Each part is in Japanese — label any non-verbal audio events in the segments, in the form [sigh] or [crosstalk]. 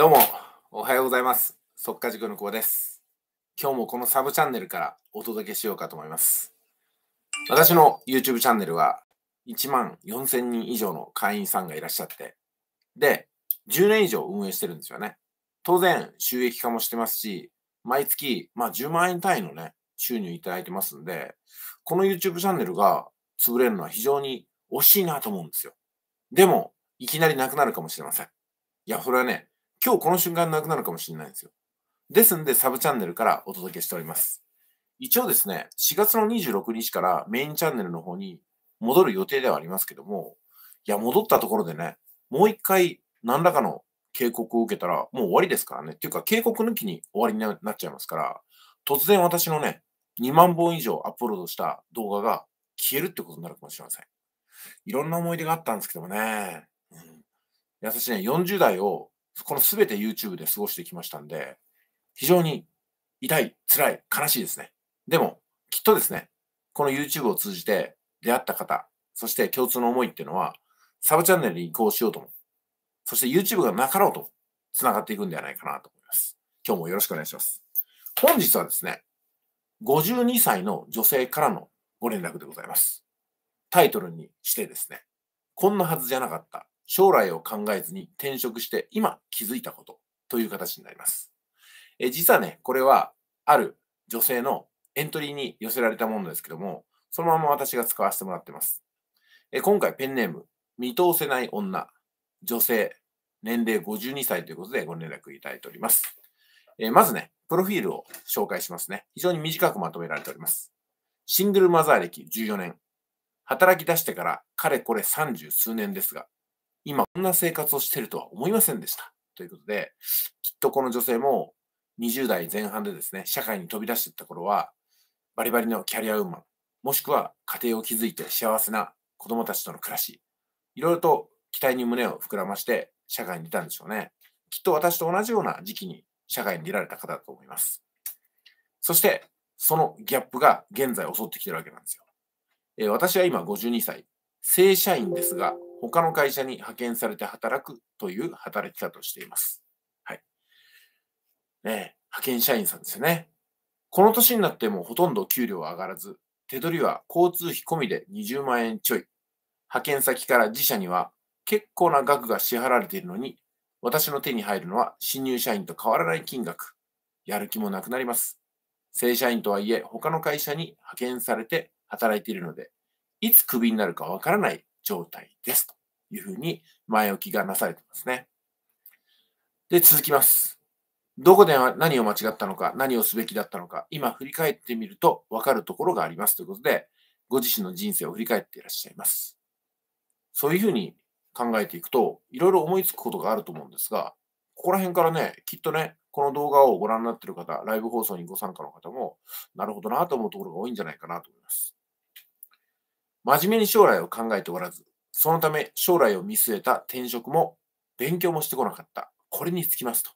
どうも、おはようございます。速稼塾の子です。今日もこのサブチャンネルからお届けしようかと思います。私の YouTube チャンネルは1万4000人以上の会員さんがいらっしゃって、で、10年以上運営してるんですよね。当然、収益化もしてますし、毎月、まあ、10万円単位のね、収入いただいてますんで、この YouTube チャンネルが潰れるのは非常に惜しいなと思うんですよ。でも、いきなりなくなるかもしれません。いや、これはね、今日この瞬間なくなるかもしれないんですよ。ですんで、サブチャンネルからお届けしております。一応ですね、4月の26日からメインチャンネルの方に戻る予定ではありますけども、いや、戻ったところでね、もう一回何らかの警告を受けたらもう終わりですからね。っていうか、警告抜きに終わりになっちゃいますから、突然私のね、2万本以上アップロードした動画が消えるってことになるかもしれません。いろんな思い出があったんですけどもね、うん、優しいね、40代をこの全て YouTube で過ごしてきましたんで、非常に痛い、辛い、悲しいですね。でも、きっとですね、この YouTube を通じて出会った方、そして共通の思いっていうのは、サブチャンネルに移行しようとも、そして YouTube がなかろうと、繋がっていくんではないかなと思います。今日もよろしくお願いします。本日はですね、52歳の女性からのご連絡でございます。タイトルにしてですね、こんなはずじゃなかった将来を考えずに転職して今気づいたことという形になります。え実はね、これはある女性のエントリーに寄せられたものですけども、そのまま私が使わせてもらってます。え今回ペンネーム、見通せない女、女性、年齢52歳ということでご連絡いただいております。えまずね、プロフィールを紹介しますね。非常に短くまとめられております。シングルマザー歴14年。働き出してからかれこれ30数年ですが、今こんな生活をしてるとは思いませんでした。ということで、きっとこの女性も20代前半でですね、社会に飛び出していった頃は、バリバリのキャリアウーマン、もしくは家庭を築いて幸せな子供たちとの暮らし、いろいろと期待に胸を膨らまして社会に出たんでしょうね。きっと私と同じような時期に社会に出られた方だと思います。そして、そのギャップが現在襲ってきてるわけなんですよ。えー、私は今52歳、正社員ですが、他の会社に派遣されて働くという働き方をしています。はい。ね派遣社員さんですよね。この年になってもほとんど給料は上がらず、手取りは交通費込みで20万円ちょい。派遣先から自社には結構な額が支払われているのに、私の手に入るのは新入社員と変わらない金額。やる気もなくなります。正社員とはいえ、他の会社に派遣されて働いているので、いつクビになるかわからない状態ですというふうに前置きがなされてますね。で、続きます。どこで何を間違ったのか、何をすべきだったのか、今振り返ってみると分かるところがありますということで、ご自身の人生を振り返っていらっしゃいます。そういうふうに考えていくと、いろいろ思いつくことがあると思うんですが、ここら辺からね、きっとね、この動画をご覧になっている方、ライブ放送にご参加の方も、なるほどなと思うところが多いんじゃないかなと思います。真面目に将来を考えておらず、そのため将来を見据えた転職も勉強もしてこなかった。これにつきますと。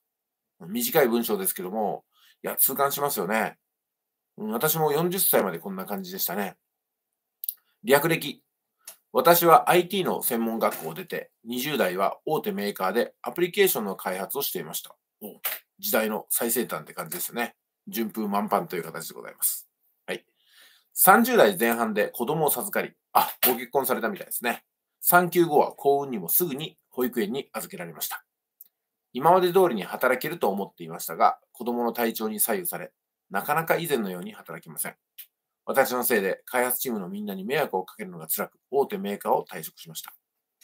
短い文章ですけども、いや、痛感しますよね。私も40歳までこんな感じでしたね。略歴。私は IT の専門学校を出て、20代は大手メーカーでアプリケーションの開発をしていました。時代の最先端って感じですね。順風満帆という形でございます。30代前半で子供を授かり、あ、ご結婚されたみたいですね。産休後は幸運にもすぐに保育園に預けられました。今まで通りに働けると思っていましたが、子供の体調に左右され、なかなか以前のように働きません。私のせいで開発チームのみんなに迷惑をかけるのが辛く、大手メーカーを退職しました。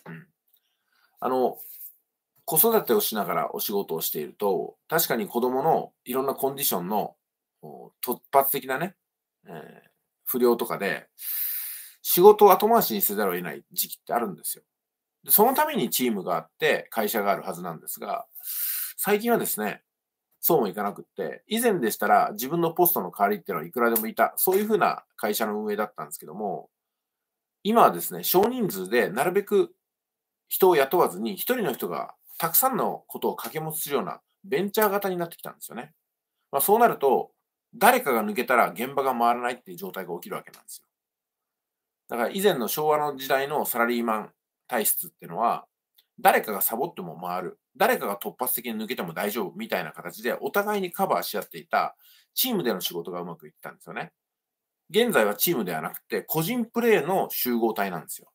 うん。あの、子育てをしながらお仕事をしていると、確かに子供のいろんなコンディションの突発的なね、えー不良とかで、仕事を後回しにせざるを得ない時期ってあるんですよ。でそのためにチームがあって、会社があるはずなんですが、最近はですね、そうもいかなくって、以前でしたら自分のポストの代わりっていうのはいくらでもいた、そういうふうな会社の運営だったんですけども、今はですね、少人数でなるべく人を雇わずに、一人の人がたくさんのことを掛け持ちするようなベンチャー型になってきたんですよね。まあ、そうなると、誰かが抜けたら現場が回らないっていう状態が起きるわけなんですよ。だから以前の昭和の時代のサラリーマン体質っていうのは、誰かがサボっても回る、誰かが突発的に抜けても大丈夫みたいな形でお互いにカバーし合っていたチームでの仕事がうまくいったんですよね。現在はチームではなくて個人プレーの集合体なんですよ。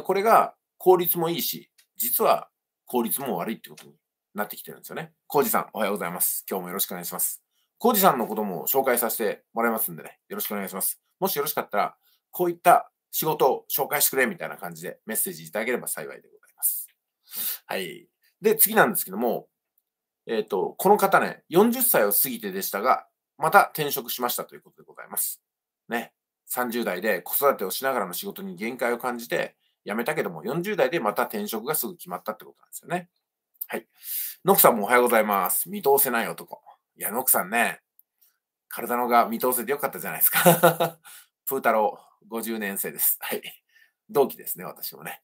これが効率もいいし、実は効率も悪いってことになってきてるんですよね。コウジさん、おはようございます。今日もよろしくお願いします。コウジさんのことも紹介させてもらいますんでね、よろしくお願いします。もしよろしかったら、こういった仕事を紹介してくれみたいな感じでメッセージいただければ幸いでございます。はい。で、次なんですけども、えっ、ー、と、この方ね、40歳を過ぎてでしたが、また転職しましたということでございます。ね。30代で子育てをしながらの仕事に限界を感じて辞めたけども、40代でまた転職がすぐ決まったってことなんですよね。はい。ノクさんもおはようございます。見通せない男。いや、ノクさんね、体のが見通せてよかったじゃないですか。風太郎、50年生です。はい。同期ですね、私もね。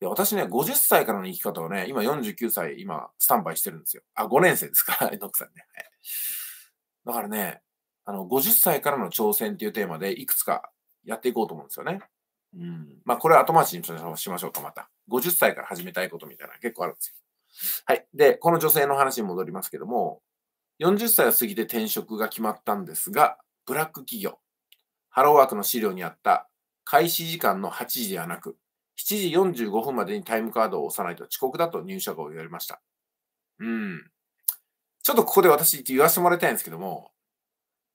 いや、私ね、50歳からの生き方をね、今49歳、今、スタンバイしてるんですよ。あ、5年生ですか、ノ [laughs] クさんね。だからね、あの、50歳からの挑戦っていうテーマで、いくつかやっていこうと思うんですよね。うん。まあ、これは後回しにしましょうか、また。50歳から始めたいことみたいな結構あるんですよ。はい。で、この女性の話に戻りますけども、40歳を過ぎて転職が決まったんですが、ブラック企業、ハローワークの資料にあった開始時間の8時ではなく、7時45分までにタイムカードを押さないと遅刻だと入社後言われました。うん。ちょっとここで私って言わせてもらいたいんですけども、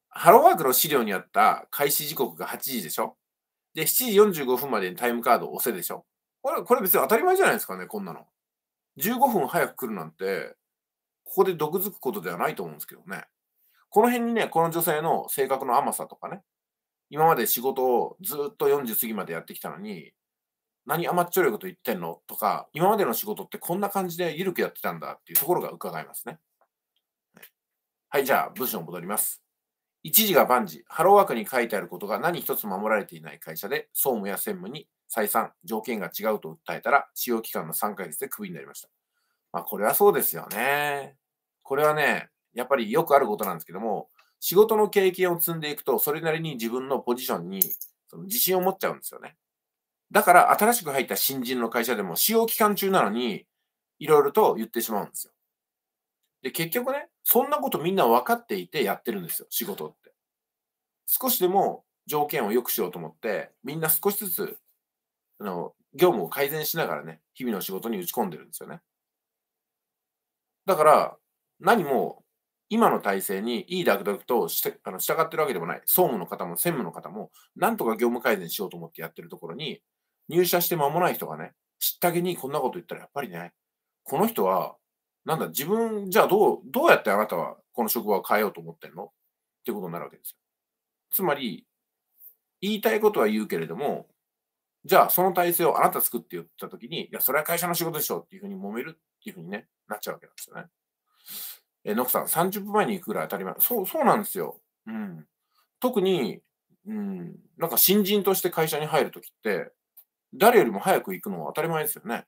ハローワークの資料にあった開始時刻が8時でしょで、7時45分までにタイムカードを押せでしょこれ、これ別に当たり前じゃないですかね、こんなの。15分早く来るなんて、ここで毒づくことではないと思うんですけどね。この辺にね、この女性の性格の甘さとかね、今まで仕事をずっと40過ぎまでやってきたのに、何甘っちょろいこと言ってんのとか、今までの仕事ってこんな感じで緩くやってたんだっていうところが伺えますね。はい、じゃあ文章に戻ります。一時が万事、ハローワークに書いてあることが何一つ守られていない会社で、総務や専務に再三、条件が違うと訴えたら、使用期間の3ヶ月でクビになりました。まあ、これはそうですよね。これはね、やっぱりよくあることなんですけども、仕事の経験を積んでいくと、それなりに自分のポジションにその自信を持っちゃうんですよね。だから、新しく入った新人の会社でも、使用期間中なのに、いろいろと言ってしまうんですよ。で、結局ね、そんなことみんな分かっていてやってるんですよ、仕事って。少しでも条件を良くしようと思って、みんな少しずつ、あの、業務を改善しながらね、日々の仕事に打ち込んでるんですよね。だから、何も今の体制にいいダクダクとしてあの従ってるわけでもない。総務の方も専務の方も、なんとか業務改善しようと思ってやってるところに、入社して間もない人がね、知ったげにこんなこと言ったら、やっぱりね、この人は、なんだ、自分、じゃあどう、どうやってあなたはこの職場を変えようと思ってんのってことになるわけですよ。つまり、言いたいことは言うけれども、じゃあその体制をあなた作って言ったときに、いや、それは会社の仕事でしょっていうふうに揉めるっていうふうに、ね、なっちゃうわけなんですよね。えノクさん、30分前に行くぐらい当たり前。そう、そうなんですよ。うん。特に、うん、なんか新人として会社に入るときって、誰よりも早く行くのは当たり前ですよね。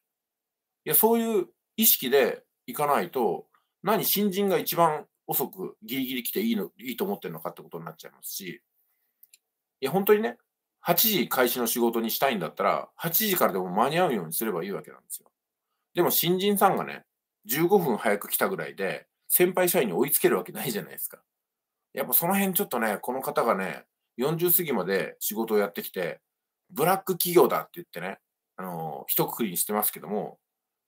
いや、そういう意識で行かないと、何新人が一番遅くギリギリ来ていいのいいと思ってるのかってことになっちゃいますし、いや、本当にね、8時開始の仕事にしたいんだったら、8時からでも間に合うようにすればいいわけなんですよ。でも新人さんがね、15分早く来たぐらいで、先輩社員に追いつけるわけないじゃないですか。やっぱその辺ちょっとね、この方がね、40過ぎまで仕事をやってきて、ブラック企業だって言ってね、あのー、一括りにしてますけども、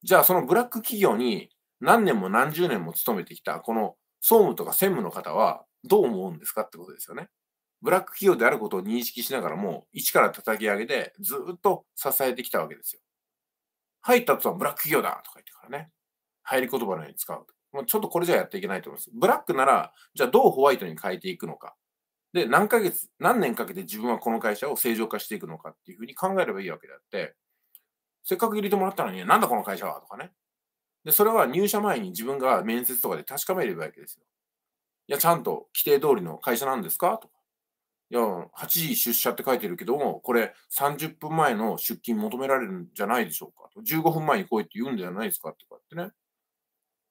じゃあそのブラック企業に何年も何十年も勤めてきた、この総務とか専務の方はどう思うんですかってことですよね。ブラック企業であることを認識しながらも、一から叩き上げでずっと支えてきたわけですよ。入った後はブラック企業だとか言ってからね、入り言葉のように使うと。もうちょっとこれじゃやっていけないと思います。ブラックなら、じゃあどうホワイトに変えていくのか。で、何ヶ月、何年かけて自分はこの会社を正常化していくのかっていうふうに考えればいいわけであって、せっかく入れてもらったのに、なんだこの会社はとかね。で、それは入社前に自分が面接とかで確かめればいいわけですよ。いや、ちゃんと規定通りの会社なんですかとか。いや、8時出社って書いてるけども、これ30分前の出勤求められるんじゃないでしょうか。15分前に来いって言うんじゃないですかとかってね。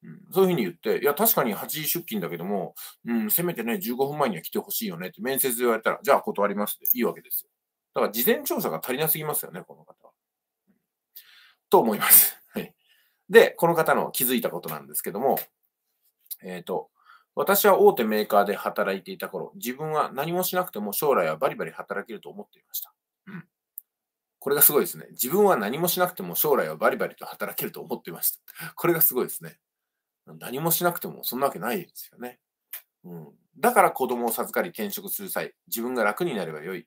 うん、そういうふうに言って、いや、確かに8時出勤だけども、うん、せめてね、15分前には来てほしいよねって面接で言われたら、じゃあ断りますっていいわけですよ。だから事前調査が足りなすぎますよね、この方は。と思います。はい。で、この方の気づいたことなんですけども、えっ、ー、と、私は大手メーカーで働いていた頃、自分は何もしなくても将来はバリバリ働けると思っていました。うん。これがすごいですね。自分は何もしなくても将来はバリバリと働けると思っていました。[laughs] これがすごいですね。何もしなくてもそんなわけないですよね。うん。だから子供を授かり転職する際、自分が楽になればよい。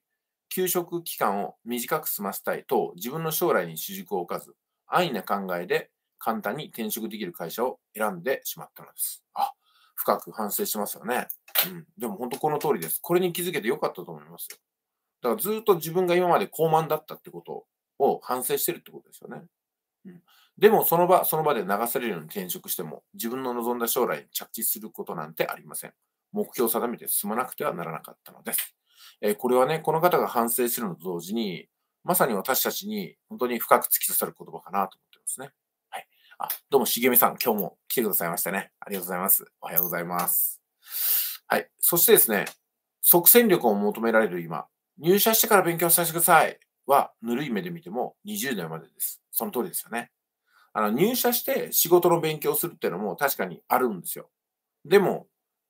休職期間を短く済ませたいと、自分の将来に主軸を置かず、安易な考えで簡単に転職できる会社を選んでしまったのです。あ、深く反省しますよね。うん。でも本当この通りです。これに気づけてよかったと思いますよ。だからずっと自分が今まで高慢だったってことを反省してるってことですよね。うん、でもその場その場で流されるように転職しても自分の望んだ将来に着地することなんてありません。目標を定めて進まなくてはならなかったのです。えー、これはね、この方が反省するのと同時に、まさに私たちに本当に深く突き刺さる言葉かなと思ってますね。あ、どうも、茂美さん、今日も来てくださいましたね。ありがとうございます。おはようございます。はい。そしてですね、即戦力を求められる今、入社してから勉強させてくださいは、ぬるい目で見ても20代までです。その通りですよね。あの、入社して仕事の勉強するっていうのも確かにあるんですよ。でも、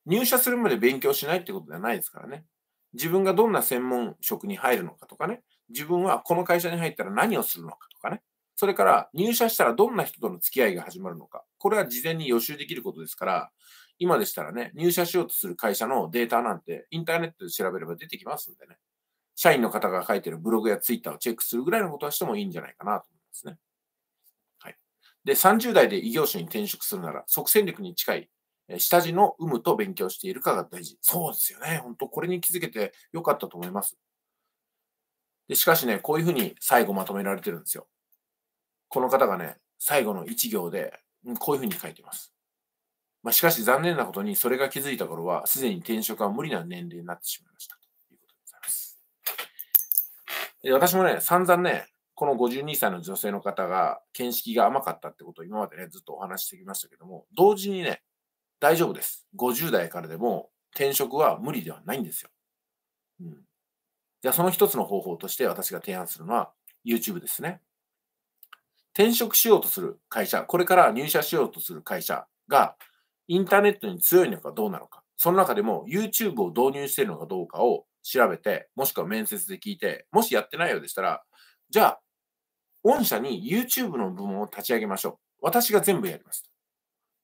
入社するまで勉強しないってことではないですからね。自分がどんな専門職に入るのかとかね、自分はこの会社に入ったら何をするのかとかね、それから入社したらどんな人との付き合いが始まるのか。これは事前に予習できることですから、今でしたらね、入社しようとする会社のデータなんてインターネットで調べれば出てきますんでね。社員の方が書いてるブログやツイッターをチェックするぐらいのことはしてもいいんじゃないかなと思いますね。はい。で、30代で異業種に転職するなら、即戦力に近い下地の有無と勉強しているかが大事。そうですよね。本当これに気づけてよかったと思います。でしかしね、こういうふうに最後まとめられてるんですよ。この方がね、最後の1行で、こういうふうに書いています。まあ、しかし残念なことに、それが気づいた頃は、すでに転職は無理な年齢になってしまいました。ということでございます。私もね、散々ね、この52歳の女性の方が、見識が甘かったってことを今までね、ずっとお話ししてきましたけども、同時にね、大丈夫です。50代からでも転職は無理ではないんですよ。うん。じゃあその一つの方法として私が提案するのは YouTube ですね。転職しようとする会社、これから入社しようとする会社が、インターネットに強いのかどうなのか、その中でも YouTube を導入しているのかどうかを調べて、もしくは面接で聞いて、もしやってないようでしたら、じゃあ、御社に YouTube の部門を立ち上げましょう。私が全部やります。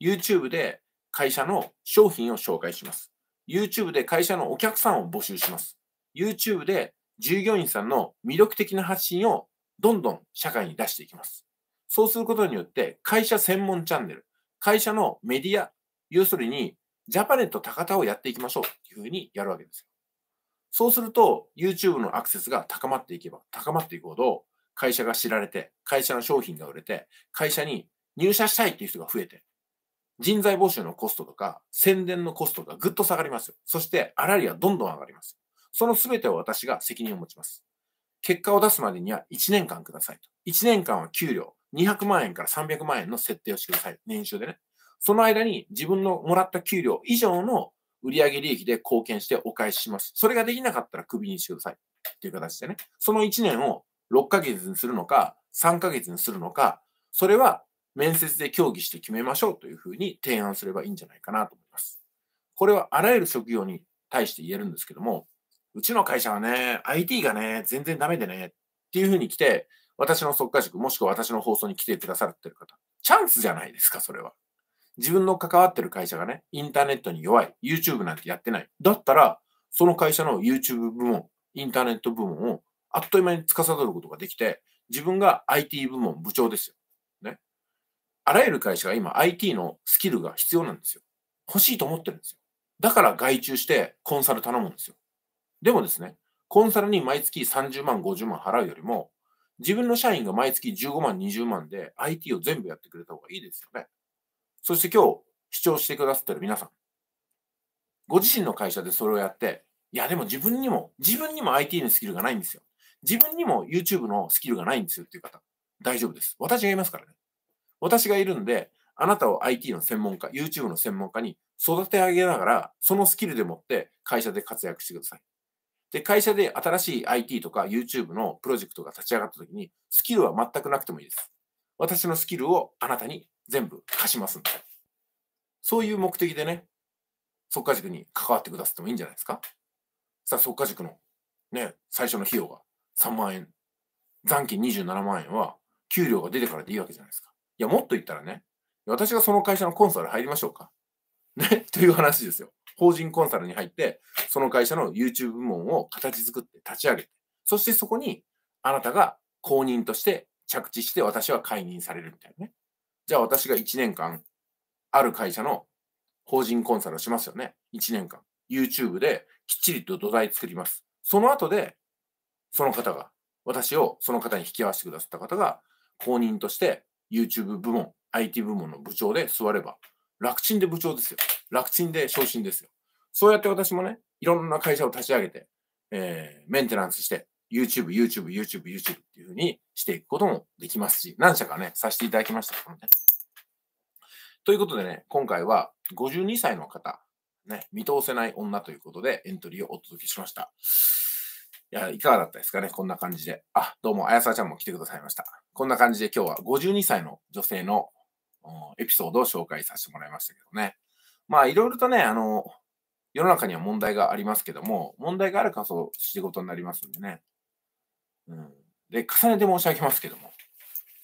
YouTube で会社の商品を紹介します。YouTube で会社のお客さんを募集します。YouTube で従業員さんの魅力的な発信をどんどん社会に出していきます。そうすることによって、会社専門チャンネル、会社のメディア、要するに、ジャパネット高田をやっていきましょうっていうふうにやるわけですよ。そうすると、YouTube のアクセスが高まっていけば、高まっていくほど、会社が知られて、会社の商品が売れて、会社に入社したいっていう人が増えて、人材募集のコストとか、宣伝のコストがぐっと下がりますよ。そして、あらりはどんどん上がります。その全てを私が責任を持ちます。結果を出すまでには1年間くださいと。1年間は給料、200万円から300万円の設定をしてください。年収でね。その間に自分のもらった給料以上の売上利益で貢献してお返しします。それができなかったらクビにしてください。っていう形でね。その1年を6ヶ月にするのか、3ヶ月にするのか、それは面接で協議して決めましょうというふうに提案すればいいんじゃないかなと思います。これはあらゆる職業に対して言えるんですけども、うちの会社はね、IT がね、全然ダメでね、っていうふうに来て、私の即家塾、もしくは私の放送に来てくださってる方、チャンスじゃないですか、それは。自分の関わってる会社がね、インターネットに弱い、YouTube なんてやってない。だったら、その会社の YouTube 部門、インターネット部門をあっという間に司ることができて、自分が IT 部門部長ですよ。ね。あらゆる会社が今 IT のスキルが必要なんですよ。欲しいと思ってるんですよ。だから外注してコンサル頼むんですよ。でもですね、コンサルに毎月30万、50万払うよりも、自分の社員が毎月15万、20万で IT を全部やってくれた方がいいですよね。そして今日、視聴してくださってる皆さん。ご自身の会社でそれをやって、いや、でも自分にも、自分にも IT のスキルがないんですよ。自分にも YouTube のスキルがないんですよっていう方、大丈夫です。私がいますからね。私がいるんで、あなたを IT の専門家、YouTube の専門家に育て上げながら、そのスキルでもって会社で活躍してください。で、会社で新しい IT とか YouTube のプロジェクトが立ち上がった時に、スキルは全くなくてもいいです。私のスキルをあなたに全部貸しますんで。そういう目的でね、即化塾に関わってくださってもいいんじゃないですか。さあ、即化塾のね、最初の費用が3万円。残金27万円は、給料が出てからでいいわけじゃないですか。いや、もっと言ったらね、私がその会社のコンサル入りましょうか。ね、という話ですよ。法人コンサルに入って、その会社の YouTube 部門を形作って立ち上げて、そしてそこにあなたが公認として着地して私は解任されるみたいなね。じゃあ私が1年間、ある会社の法人コンサルをしますよね。1年間。YouTube できっちりと土台作ります。その後で、その方が、私をその方に引き合わせてくださった方が、公認として YouTube 部門、IT 部門の部長で座れば、楽ちんで部長ですよ。楽ちんで昇進ですよ。そうやって私もね、いろんな会社を立ち上げて、えー、メンテナンスして、YouTube、YouTube、YouTube、YouTube っていうふうにしていくこともできますし、何社かね、させていただきましたけどね。ということでね、今回は52歳の方、ね、見通せない女ということでエントリーをお届けしました。いや、いかがだったですかねこんな感じで。あ、どうも、あやさちゃんも来てくださいました。こんな感じで今日は52歳の女性のエピソードを紹介させてもらいましたけどね。まあ、いろいろとね、あの、世の中には問題がありますけども、問題があるからそう仕事になりますんでね。うん。で、重ねて申し上げますけども、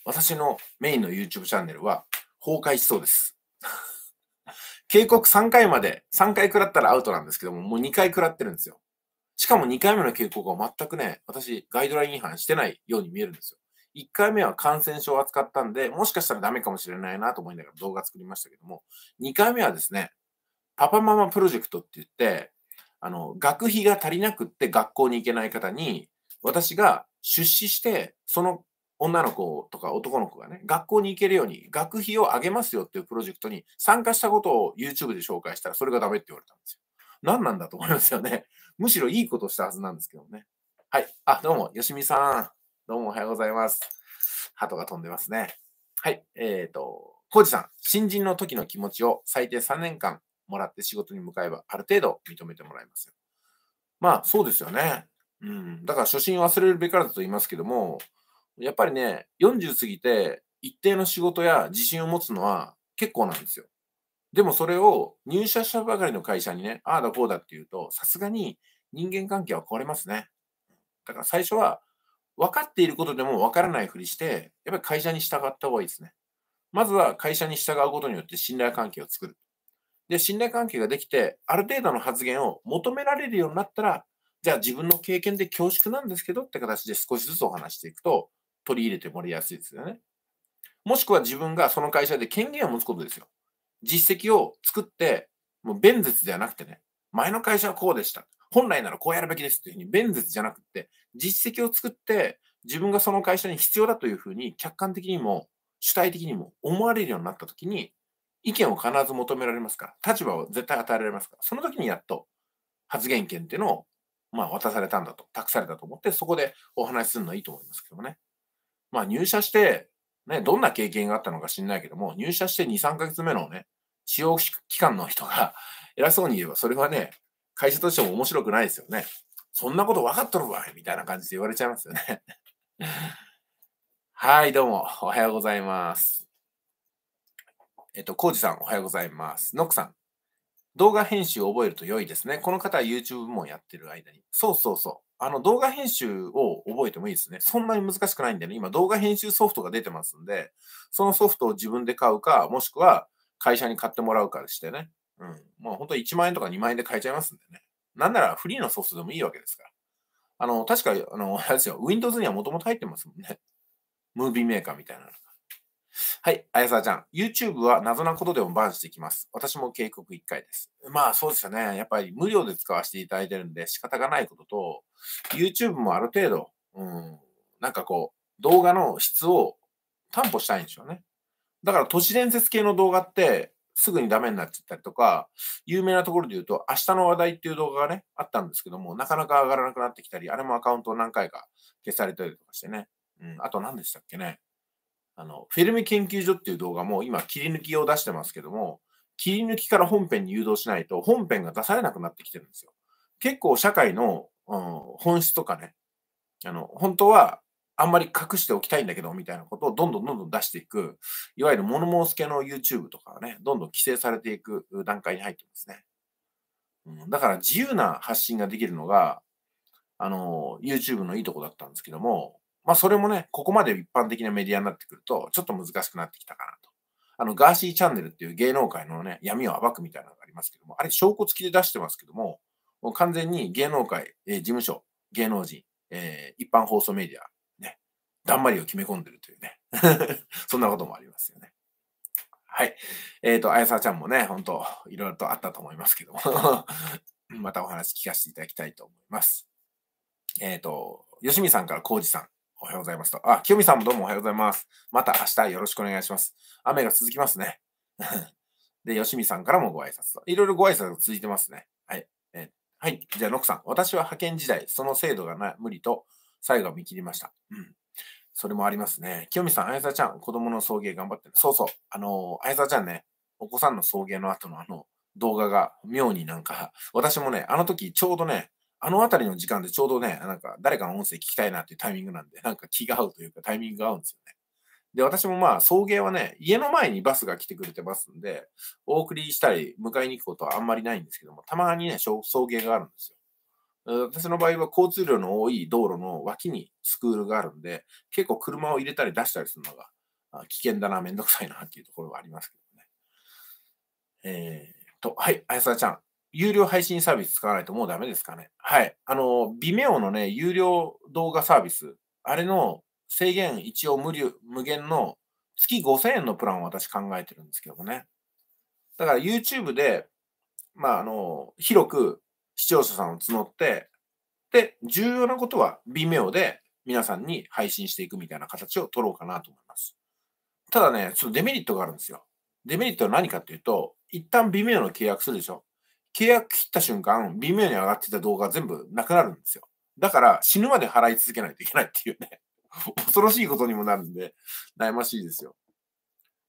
私のメインの YouTube チャンネルは崩壊しそうです。[laughs] 警告3回まで、3回食らったらアウトなんですけども、もう2回食らってるんですよ。しかも2回目の警告は全くね、私、ガイドライン違反してないように見えるんですよ。1回目は感染症を扱ったんで、もしかしたらダメかもしれないなと思いながら動画作りましたけども、2回目はですね、パパママプロジェクトって言って、あの、学費が足りなくって学校に行けない方に、私が出資して、その女の子とか男の子がね、学校に行けるように学費を上げますよっていうプロジェクトに参加したことを YouTube で紹介したら、それがダメって言われたんですよ。何なんだと思いますよね。むしろいいことしたはずなんですけどね。はい。あ、どうも、よしみさん。どうもおはようございます。鳩が飛んでますね。はい。えっ、ー、と、コージさん、新人の時の気持ちを最低3年間もらって仕事に向かえば、ある程度認めてもらえますよ。まあ、そうですよね。うん。だから、初心忘れるべからだと言いますけども、やっぱりね、40過ぎて、一定の仕事や自信を持つのは結構なんですよ。でもそれを入社したばかりの会社にね、ああだこうだって言うと、さすがに人間関係は壊れますね。だから最初は分かっていることでも分からないふりして、やっぱり会社に従った方がいいですね。まずは会社に従うことによって信頼関係を作る。で、信頼関係ができて、ある程度の発言を求められるようになったら、じゃあ自分の経験で恐縮なんですけどって形で少しずつお話していくと、取り入れてもらいやすいですよね。もしくは自分がその会社で権限を持つことですよ。実績を作って、もう弁絶ではなくてね、前の会社はこうでした。本来ならこうやるべきですというふうに、弁舌じゃなくて、実績を作って、自分がその会社に必要だというふうに、客観的にも主体的にも思われるようになったときに、意見を必ず求められますから、立場を絶対与えられますから、その時にやっと発言権っていうのを、まあ、渡されたんだと、託されたと思って、そこでお話しするのはいいと思いますけどもね。まあ、入社して、ね、どんな経験があったのか知んないけども、入社して2、3ヶ月目のね、使用期間の人が、偉そうに言えば、それはね、会社としても面白くないですよね。そんなこと分かっとるわいみたいな感じで言われちゃいますよね。[laughs] はい、どうも、おはようございます。えっと、コウジさん、おはようございます。ノックさん、動画編集を覚えると良いですね。この方は YouTube もやってる間に。そうそうそう。あの、動画編集を覚えてもいいですね。そんなに難しくないんでね。今、動画編集ソフトが出てますんで、そのソフトを自分で買うか、もしくは会社に買ってもらうかしてね、うん。もう本当に1万円とか2万円で買えちゃいますんでね。なんならフリーのソースでもいいわけですから。あの、確か、あの、[laughs] あれですよ、Windows にはもともと入ってますもんね。ムービーメーカーみたいなのが。はい、あやさちゃん。YouTube は謎なことでもバーンしてきます。私も警告1回です。まあそうですよね。やっぱり無料で使わせていただいてるんで仕方がないことと、YouTube もある程度、うん、なんかこう、動画の質を担保したいんでしょうね。だから都市伝説系の動画って、すぐにダメになっちゃったりとか、有名なところで言うと、明日の話題っていう動画がね、あったんですけども、なかなか上がらなくなってきたり、あれもアカウントを何回か消されたりとかしてね。うん、あと何でしたっけね。あの、フィルム研究所っていう動画も今切り抜きを出してますけども、切り抜きから本編に誘導しないと本編が出されなくなってきてるんですよ。結構社会の、うん、本質とかね、あの、本当はあんまり隠しておきたいんだけど、みたいなことをどんどんどんどん出していく、いわゆる物申す系の YouTube とかはね、どんどん規制されていく段階に入ってますね。うん、だから自由な発信ができるのが、あの、YouTube のいいとこだったんですけども、まあそれもね、ここまで一般的なメディアになってくると、ちょっと難しくなってきたかなと。あの、ガーシーチャンネルっていう芸能界のね、闇を暴くみたいなのがありますけども、あれ証拠付きで出してますけども、もう完全に芸能界、えー、事務所、芸能人、えー、一般放送メディア、だんまりを決め込んでるというね。[laughs] そんなこともありますよね。はい。えっ、ー、と、あやさちゃんもね、本当いろいろとあったと思いますけども [laughs] またお話聞かせていただきたいと思います。えっ、ー、と、よしみさんからこうじさん、おはようございますと。あ、きよみさんもどうもおはようございます。また明日よろしくお願いします。雨が続きますね。[laughs] で、よしみさんからもご挨拶と。いろいろご挨拶が続いてますね。はい。えー、はい。じゃあ、ノクさん。私は派遣時代、その制度がな無理と、最後は見切りました。うん。それもありますね。清美さん、あやさちゃん、子供の送迎頑張ってる。そうそう。あの、あやさちゃんね、お子さんの送迎の後のあの動画が妙になんか、私もね、あの時ちょうどね、あの辺りの時間でちょうどね、なんか誰かの音声聞きたいなっていうタイミングなんで、なんか気が合うというかタイミングが合うんですよね。で、私もまあ、送迎はね、家の前にバスが来てくれてますんで、お送りしたり、迎えに行くことはあんまりないんですけども、たまにね、送迎があるんですよ。私の場合は交通量の多い道路の脇にスクールがあるんで、結構車を入れたり出したりするのが危険だな、めんどくさいなっていうところはありますけどね。えー、と、はい、あやさちゃん。有料配信サービス使わないともうダメですかね。はい。あの、Vimeo のね、有料動画サービス、あれの制限一応無料無限の月5000円のプランを私考えてるんですけどもね。だから YouTube で、まあ、あの、広く視聴者さんを募って、で、重要なことは微妙で皆さんに配信していくみたいな形を取ろうかなと思います。ただね、そのデメリットがあるんですよ。デメリットは何かっていうと、一旦微妙の契約するでしょ。契約切った瞬間、微妙に上がってた動画全部なくなるんですよ。だから死ぬまで払い続けないといけないっていうね、[laughs] 恐ろしいことにもなるんで、悩ましいですよ。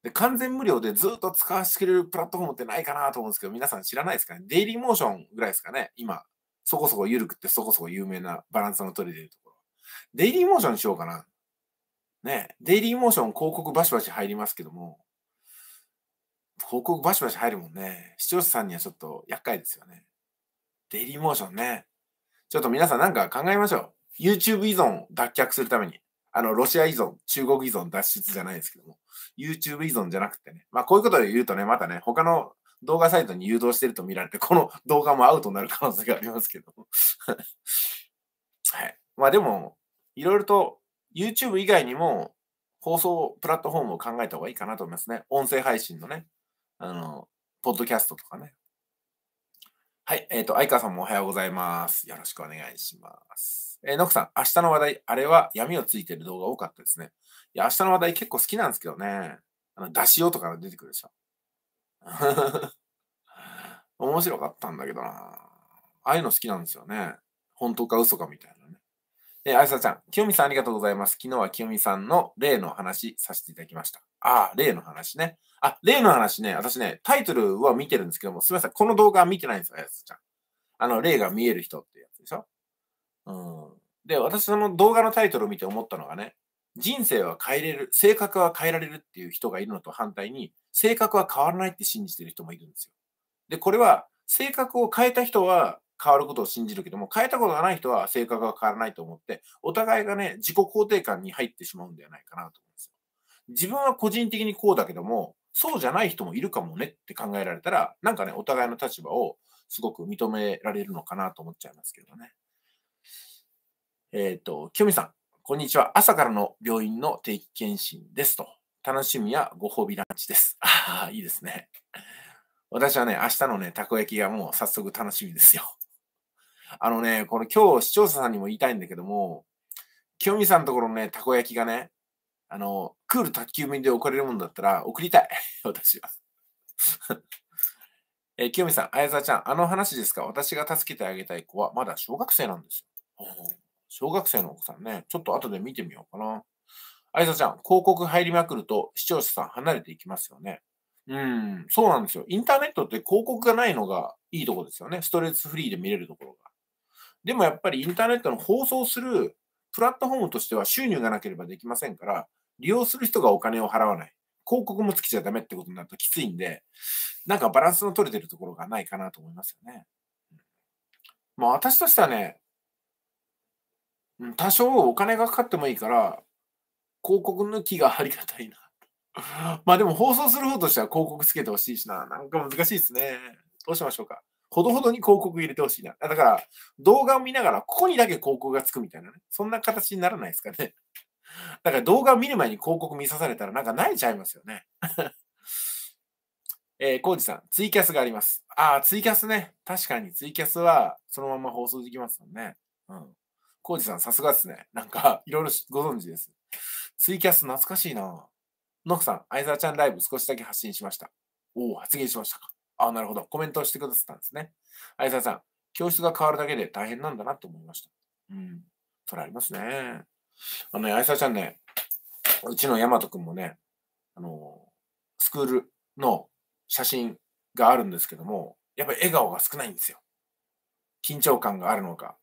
で、完全無料でずっと使わしくれるプラットフォームってないかなと思うんですけど、皆さん知らないですかねデイリーモーションぐらいですかね今、そこそこ緩くってそこそこ有名なバランスの取れてるところ。デイリーモーションにしようかな。ね、デイリーモーション広告バシバシ入りますけども、広告バシバシ入るもんね。視聴者さんにはちょっと厄介ですよね。デイリーモーションね。ちょっと皆さんなんか考えましょう。YouTube 依存脱却するために。あの、ロシア依存、中国依存脱出じゃないですけども、YouTube 依存じゃなくてね、まあこういうことで言うとね、またね、他の動画サイトに誘導してると見られて、この動画もアウトになる可能性がありますけども。[laughs] はい。まあでも、いろいろと YouTube 以外にも放送プラットフォームを考えた方がいいかなと思いますね。音声配信のね、あの、ポッドキャストとかね、はい。えっ、ー、と、相川さんもおはようございます。よろしくお願いします。えー、ノクさん、明日の話題、あれは闇をついてる動画多かったですね。いや、明日の話題結構好きなんですけどね。あの、出しようとか出てくるでしょ。[laughs] 面白かったんだけどな。ああいうの好きなんですよね。本当か嘘かみたいなね。えー、あやさちゃん、清美さんありがとうございます。昨日は清美さんの例の話させていただきました。ああ、例の話ね。あ、例の話ね、私ね、タイトルは見てるんですけども、すみません、この動画は見てないんですよ、あやさちゃん。あの、例が見える人ってやつでしょうん。で、私その動画のタイトルを見て思ったのがね、人生は変えれる、性格は変えられるっていう人がいるのと反対に、性格は変わらないって信じてる人もいるんですよ。で、これは、性格を変えた人は変わることを信じるけども、変えたことがない人は性格が変わらないと思って、お互いがね、自己肯定感に入ってしまうんではないかなと思うんですよ。自分は個人的にこうだけども、そうじゃない人もいるかもねって考えられたら、なんかね、お互いの立場をすごく認められるのかなと思っちゃいますけどね。えっ、ー、と、きよみさん、こんにちは。朝からの病院の定期検診ですと。楽しみやご褒美ランチです。ああ、いいですね。私はね、明日のね、たこ焼きがもう早速楽しみですよ。あのね、この今日視聴者さんにも言いたいんだけども、清美さんのところのね、たこ焼きがね、あの、クール宅急便で送れるもんだったら送りたい。[laughs] 私は。[laughs] えー、清美さん、あやざちゃん、あの話ですか私が助けてあげたい子はまだ小学生なんですよ。小学生のお子さんね、ちょっと後で見てみようかな。あいさちゃん、広告入りまくると視聴者さん離れていきますよね。うん、そうなんですよ。インターネットって広告がないのがいいとこですよね。ストレスフリーで見れるところが。でもやっぱりインターネットの放送するプラットフォームとしては収入がなければできませんから、利用する人がお金を払わない。広告もつけちゃダメってことになるときついんで、なんかバランスの取れてるところがないかなと思いますよね。まあ私としてはね、多少お金がかかってもいいから、広告抜きがありがたいな。[laughs] まあでも放送する方としては広告つけてほしいしな。なんか難しいですね。どうしましょうか。ほどほどに広告入れてほしいな。だから、動画を見ながら、ここにだけ広告がつくみたいなね。そんな形にならないですかね。[laughs] だから動画を見る前に広告見さされたらなんか慣れちゃいますよね。[laughs] えー、コウジさん、ツイキャスがあります。ああ、ツイキャスね。確かにツイキャスはそのまま放送できますもんね。うん。コウジさん、さすがですね。なんか、いろいろご存知です。ツイキャス懐かしいな。ノクさん、相沢ちゃんライブ少しだけ発信しました。おお、発言しましたか。あ、なるほど。コメントをしてくださったんですね。相沢さん、教室が変わるだけで大変なんだなと思いました。うん。それありますね。あのね、相沢ちゃんね、うちの大和くんもね、あの、スクールの写真があるんですけども、やっぱり笑顔が少ないんですよ。緊張感があるのか、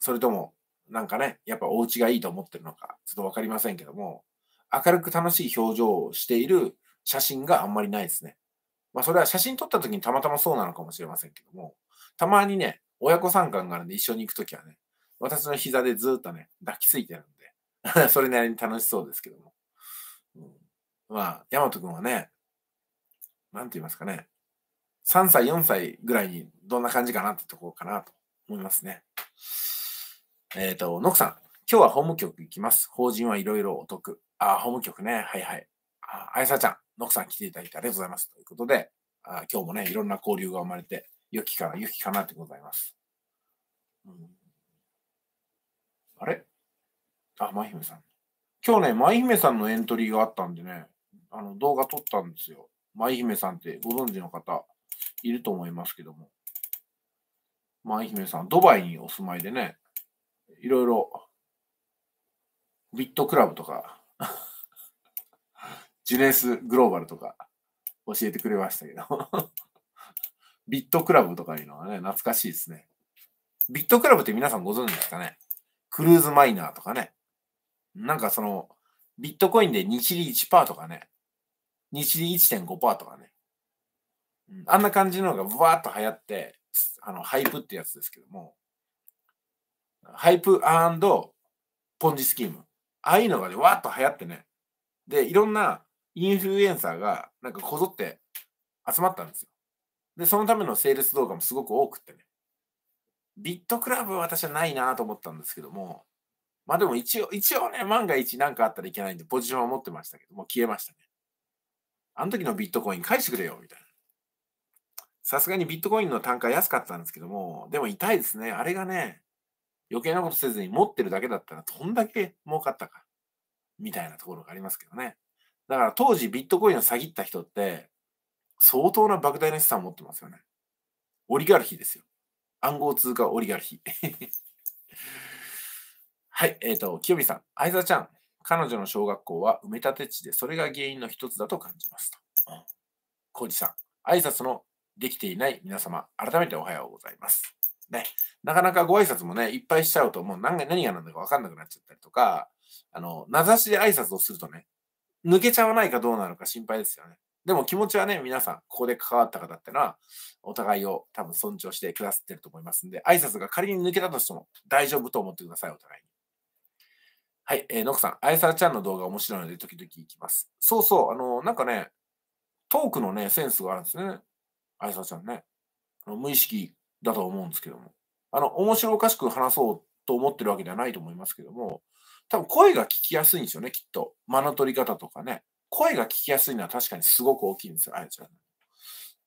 それとも、なんかね、やっぱお家がいいと思ってるのか、ちょっとわかりませんけども、明るく楽しい表情をしている写真があんまりないですね。まあ、それは写真撮った時にたまたまそうなのかもしれませんけども、たまにね、親子参観があるんで一緒に行く時はね、私の膝でずっとね、抱きついてるんで、[laughs] それなりに楽しそうですけども。うん、まあ、ヤマト君はね、なんて言いますかね、3歳、4歳ぐらいにどんな感じかなってところかなと思いますね。えっ、ー、と、ノクさん、今日は法務局行きます。法人はいろいろお得。あ、法務局ね。はいはい。あ、あやさちゃん、のくさん来ていただいてありがとうございます。ということで、あ今日もね、いろんな交流が生まれて、良きかな、良きかなってございます。うん、あれあ、舞姫さん。今日ね、舞姫さんのエントリーがあったんでね、あの動画撮ったんですよ。舞姫さんってご存知の方いると思いますけども。舞姫さん、ドバイにお住まいでね、いろいろ、ビットクラブとかジュスグローバルとか教えてくれましたけど [laughs] ビットクラブとかいうのはね、懐かしいですね。ビットクラブって皆さんご存知ですかねクルーズマイナーとかね。なんかその、ビットコインで日利1%とかね。日利1.5%とかね。あんな感じのがわーっと流行って、あの、ハイプってやつですけども、ハイプポンジスキーム。ああいうのがね、わーっと流行ってね。で、いろんなインフルエンサーが、なんかこぞって集まったんですよ。で、そのためのセールス動画もすごく多くってね。ビットクラブは私はないなと思ったんですけども、まあでも一応、一応ね、万が一何かあったらいけないんで、ポジションは持ってましたけど、も消えましたね。あの時のビットコイン返してくれよ、みたいな。さすがにビットコインの単価安かったんですけども、でも痛いですね。あれがね、余計なことせずに持ってるだけだったら、どんだけ儲かったか、みたいなところがありますけどね。だから当時ビットコインを詐欺った人って、相当な莫大な資産を持ってますよね。オリガルヒですよ。暗号通貨オリガルヒ。[laughs] はい、えっ、ー、と、清美さん、相沢ちゃん、彼女の小学校は埋め立て地で、それが原因の一つだと感じますと。浩、う、二、さん、挨拶のできていない皆様、改めておはようございます。ね、なかなかご挨拶もね、いっぱいしちゃうと、もう何が何が何だか分かんなくなっちゃったりとか、あの、名指しで挨拶をするとね、抜けちゃわないかどうなのか心配ですよね。でも気持ちはね、皆さん、ここで関わった方ってのは、お互いを多分尊重してくださってると思いますんで、挨拶が仮に抜けたとしても大丈夫と思ってください、お互いに。はい、えー、のこさん、あやさらちゃんの動画面白いので、時々行きます。そうそう、あのー、なんかね、トークのね、センスがあるんですね。あやさらちゃんね。あの無意識だと思うんですけども。あの、面白おかしく話そうと思ってるわけではないと思いますけども、多分声が聞きやすいんですよね、きっと。間の取り方とかね。声が聞きやすいのは確かにすごく大きいんですよ、あやちゃん。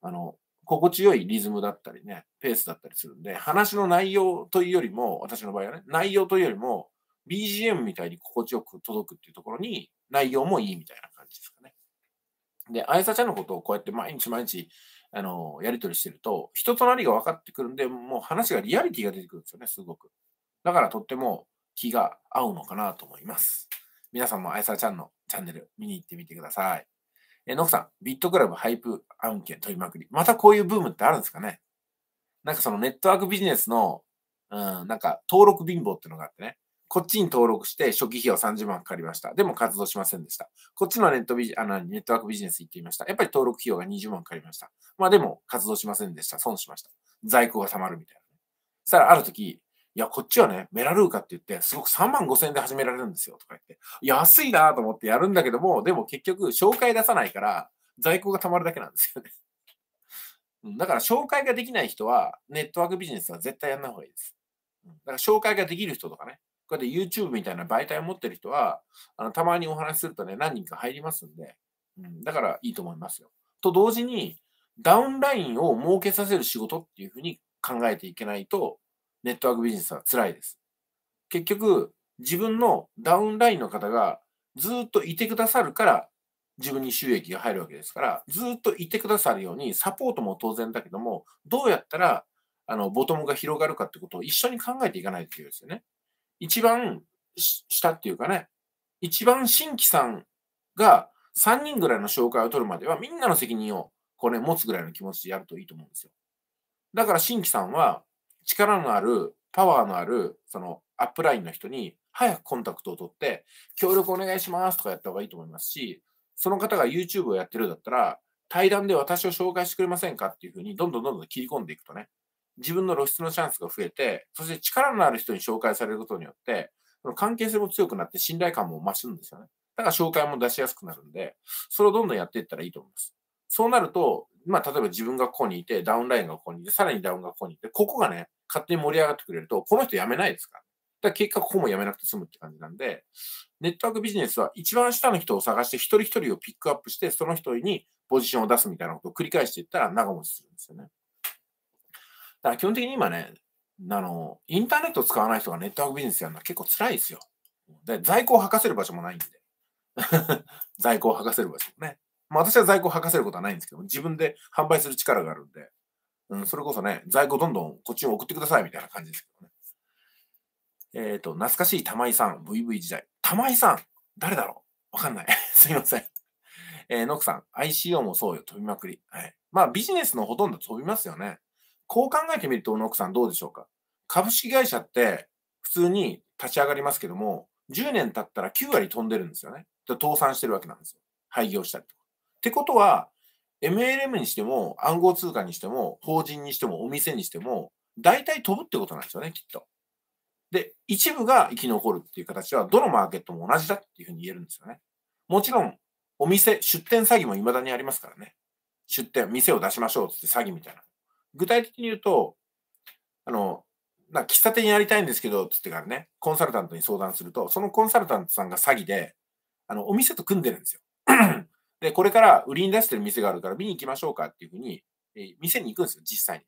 あの、心地よいリズムだったりね、ペースだったりするんで、話の内容というよりも、私の場合はね、内容というよりも、BGM みたいに心地よく届くっていうところに、内容もいいみたいな感じですかね。で、あやさちゃんのことをこうやって毎日毎日、あの、やり取りしてると、人となりが分かってくるんで、もう話がリアリティが出てくるんですよね、すごく。だからとっても気が合うのかなと思います。皆さんもあやさちゃんのチャンネル見に行ってみてください。え、ノクさん、ビットクラブ、ハイプ、案件取りまくり。またこういうブームってあるんですかねなんかそのネットワークビジネスの、うん、なんか登録貧乏っていうのがあってね。こっちに登録して初期費用30万かかりました。でも活動しませんでした。こっちのネットビジあのネットワークビジネス行ってみました。やっぱり登録費用が20万かかりました。まあでも活動しませんでした。損しました。在庫が溜まるみたいな。そしたらある時、いや、こっちはね、メラルーカって言って、すごく3万5千円で始められるんですよ、とか言って。安いなと思ってやるんだけども、でも結局、紹介出さないから、在庫が溜まるだけなんですよね。だから、紹介ができない人は、ネットワークビジネスは絶対やんない方がいいです。だから、紹介ができる人とかね、こうやって YouTube みたいな媒体を持ってる人は、あのたまにお話しするとね、何人か入りますんで、うん、だからいいと思いますよ。と同時に、ダウンラインを設けさせる仕事っていうふうに考えていけないと、ネットワークビジネスは辛いです。結局、自分のダウンラインの方がずっといてくださるから、自分に収益が入るわけですから、ずっといてくださるように、サポートも当然だけども、どうやったら、あの、ボトムが広がるかってことを一緒に考えていかないといけないですよね。一番下っていうかね、一番新規さんが3人ぐらいの紹介を取るまでは、みんなの責任をこれ持つぐらいの気持ちでやるといいと思うんですよ。だから新規さんは、力のある、パワーのある、そのアップラインの人に早くコンタクトを取って、協力お願いしますとかやった方がいいと思いますし、その方が YouTube をやってるんだったら、対談で私を紹介してくれませんかっていうふうに、どんどんどんどん切り込んでいくとね、自分の露出のチャンスが増えて、そして力のある人に紹介されることによって、その関係性も強くなって信頼感も増すんですよね。だから紹介も出しやすくなるんで、それをどんどんやっていったらいいと思います。そうなると、まあ、例えば自分がここにいて、ダウンラインがここにいて、さらにダウンがここにいて、ここがね、勝手に盛り上がってくれると、この人辞めないですから。だから結果、ここも辞めなくて済むって感じなんで、ネットワークビジネスは一番下の人を探して、一人一人をピックアップして、その人にポジションを出すみたいなことを繰り返していったら長持ちするんですよね。だから基本的に今ね、あの、インターネットを使わない人がネットワークビジネスやるのは結構辛いですよ。で在庫を吐かせる場所もないんで。[laughs] 在庫を吐かせる場所もね。まあ、私は在庫を吐かせることはないんですけど自分で販売する力があるんで、うん、それこそね、在庫どんどんこっちに送ってくださいみたいな感じですけどね。えっ、ー、と、懐かしい玉井さん、VV 時代。玉井さん、誰だろうわかんない。[laughs] すいません。えー、ノクさん、ICO もそうよ、飛びまくり。はい。まあ、ビジネスのほとんど飛びますよね。こう考えてみると、ノクさんどうでしょうか株式会社って普通に立ち上がりますけども、10年経ったら9割飛んでるんですよね。倒産してるわけなんですよ。廃業したりとか。ってことは、MLM にしても、暗号通貨にしても、法人にしても、お店にしても、大体飛ぶってことなんですよね、きっと。で、一部が生き残るっていう形は、どのマーケットも同じだっていうふうに言えるんですよね。もちろん、お店、出店詐欺も未だにありますからね。出店、店を出しましょうって詐欺みたいな。具体的に言うと、あの、な喫茶店やりたいんですけど、つってからね、コンサルタントに相談すると、そのコンサルタントさんが詐欺で、あの、お店と組んでるんですよ。で、これから売りに出してる店があるから見に行きましょうかっていうふうに、え店に行くんですよ、実際に。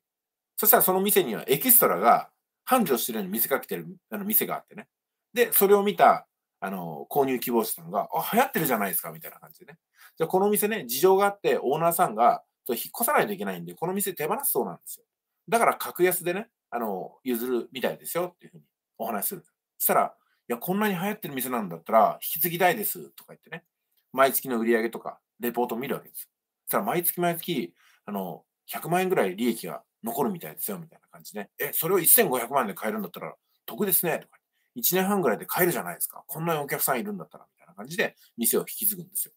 そしたらその店にはエキストラが繁盛してるように見せかけてるあの店があってね。で、それを見た、あの、購入希望者さんが、あ、流行ってるじゃないですか、みたいな感じでね。じゃこの店ね、事情があって、オーナーさんが、引っ越さないといけないんで、この店手放すそうなんですよ。だから格安でね、あの、譲るみたいですよ、っていうふうにお話しする。そしたら、いや、こんなに流行ってる店なんだったら、引き継ぎたいです、とか言ってね。毎月の売り上げとか、レポートを見るわけです。そしたら毎月毎月、あの、100万円ぐらい利益が残るみたいですよ、みたいな感じで、え、それを1500万円で買えるんだったら得ですね、とか。1年半ぐらいで買えるじゃないですか。こんなにお客さんいるんだったら、みたいな感じで店を引き継ぐんですよ。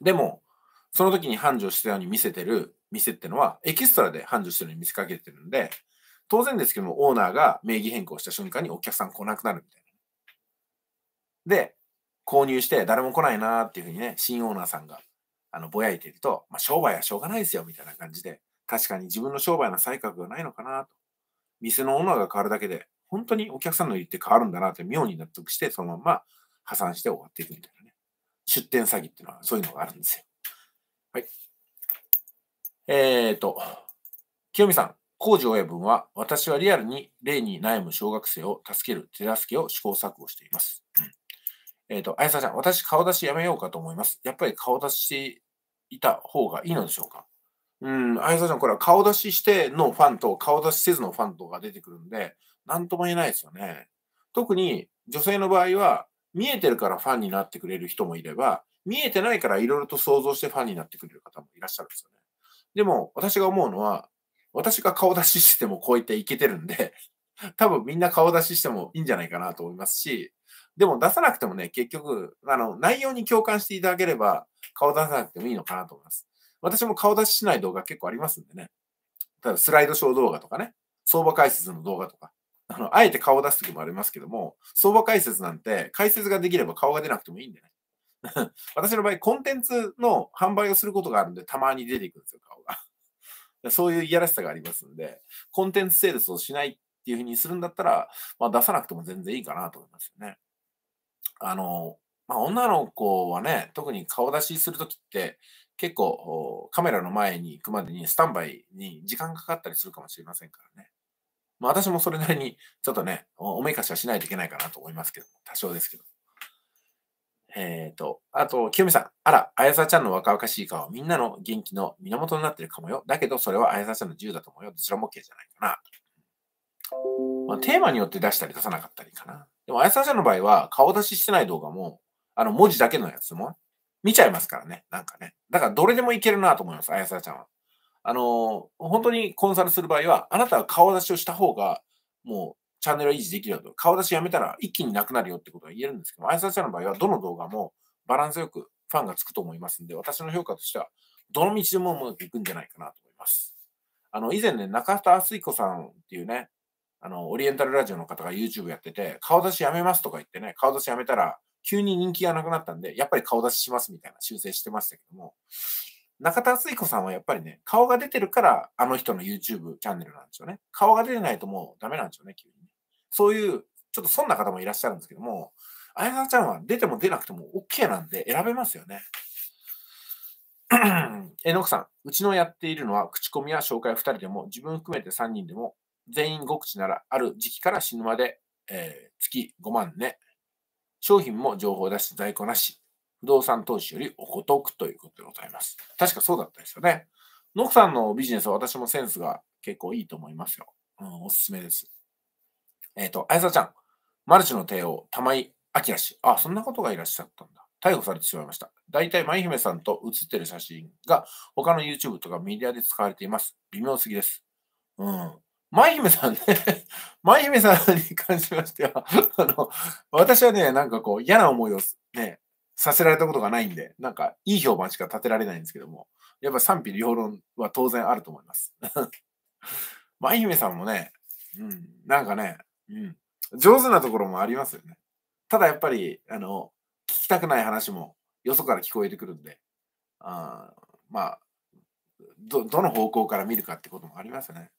でも、その時に繁盛したように見せてる店ってのは、エキストラで繁盛してるように見せかけてるんで、当然ですけども、オーナーが名義変更した瞬間にお客さん来なくなるみたいな。で、購入して誰も来ないなっていうふうにね、新オーナーさんがあのぼやいていると、まあ、商売はしょうがないですよみたいな感じで、確かに自分の商売の才覚がないのかなと。店のオーナーが変わるだけで、本当にお客さんの言って変わるんだなって妙に納得して、そのまま破産して終わっていくみたいなね。出店詐欺っていうのはそういうのがあるんですよ。はい。えっ、ー、と、清美さん、工事親分は、私はリアルに例に悩む小学生を助ける手助けを試行錯誤しています。うんえっ、ー、と、あやさちゃん、私、顔出しやめようかと思います。やっぱり顔出していた方がいいのでしょうかうん、あやさちゃん、これは顔出ししてのファンと、顔出しせずのファンとが出てくるんで、なんとも言えないですよね。特に、女性の場合は、見えてるからファンになってくれる人もいれば、見えてないからいろいろと想像してファンになってくれる方もいらっしゃるんですよね。でも、私が思うのは、私が顔出ししてもこういったいけてるんで、多分みんな顔出ししてもいいんじゃないかなと思いますし、でも出さなくてもね、結局、あの、内容に共感していただければ、顔出さなくてもいいのかなと思います。私も顔出ししない動画結構ありますんでね。ただ、スライドショー動画とかね、相場解説の動画とか。あの、あえて顔を出す時もありますけども、相場解説なんて、解説ができれば顔が出なくてもいいんでね。[laughs] 私の場合、コンテンツの販売をすることがあるんで、たまに出ていくんですよ、顔が。そういういやらしさがありますんで、コンテンツセールスをしないっていうふうにするんだったら、まあ、出さなくても全然いいかなと思いますよね。あの、まあ、女の子はね、特に顔出しするときって、結構カメラの前に行くまでにスタンバイに時間かかったりするかもしれませんからね。まあ、私もそれなりにちょっとね、おめかしはしないといけないかなと思いますけど、多少ですけど。えっ、ー、と、あと、清美さん。あら、あやさちゃんの若々しい顔、みんなの元気の源になってるかもよ。だけど、それはあやさちゃんの自由だと思うよ。どちらも OK じゃないかな。まあ、テーマによって出したり出さなかったりかな。でも、あやさんの場合は、顔出ししてない動画も、あの、文字だけのやつも、見ちゃいますからね。なんかね。だから、どれでもいけるなと思います、あやさちゃんは。あのー、本当にコンサルする場合は、あなたは顔出しをした方が、もう、チャンネルを維持できるよと。顔出しやめたら一気になくなるよってことは言えるんですけどあやさちゃんの場合は、どの動画もバランスよくファンがつくと思いますんで、私の評価としては、どの道でもうまくいくんじゃないかなと思います。あの、以前ね、中田敦彦さんっていうね、あの、オリエンタルラジオの方が YouTube やってて、顔出しやめますとか言ってね、顔出しやめたら、急に人気がなくなったんで、やっぱり顔出ししますみたいな修正してましたけども、中田敦彦さんはやっぱりね、顔が出てるから、あの人の YouTube チャンネルなんですよね。顔が出てないともうダメなんですよね、急に。そういう、ちょっとそんな方もいらっしゃるんですけども、あや沢ちゃんは出ても出なくても OK なんで選べますよね。[clears throat] えのくさん、うちのやっているのは口コミや紹介2人でも、自分含めて3人でも全員極地ならある時期から死ぬまで、えー、月5万ね。商品も情報出し在庫なし。不動産投資よりおことくということでございます。確かそうだったですよね。ノクさんのビジネスは私もセンスが結構いいと思いますよ。うん、おすすめです。えっ、ー、と、あやさちゃん。マルチの帝王、玉井明氏。あ、そんなことがいらっしゃったんだ。逮捕されてしまいました。大体、舞姫さんと写ってる写真が他の YouTube とかメディアで使われています。微妙すぎです。うん。舞姫さんね舞 [laughs] 姫さんに関しましては [laughs] あの、私はね、なんかこう、嫌な思いをね、させられたことがないんで、なんか、いい評判しか立てられないんですけども、やっぱ賛否両論は当然あると思います。舞 [laughs] 姫さんもね、うん、なんかね、うん、上手なところもありますよね。ただやっぱり、あの、聞きたくない話もよそから聞こえてくるんで、あまあど、どの方向から見るかってこともありますよね。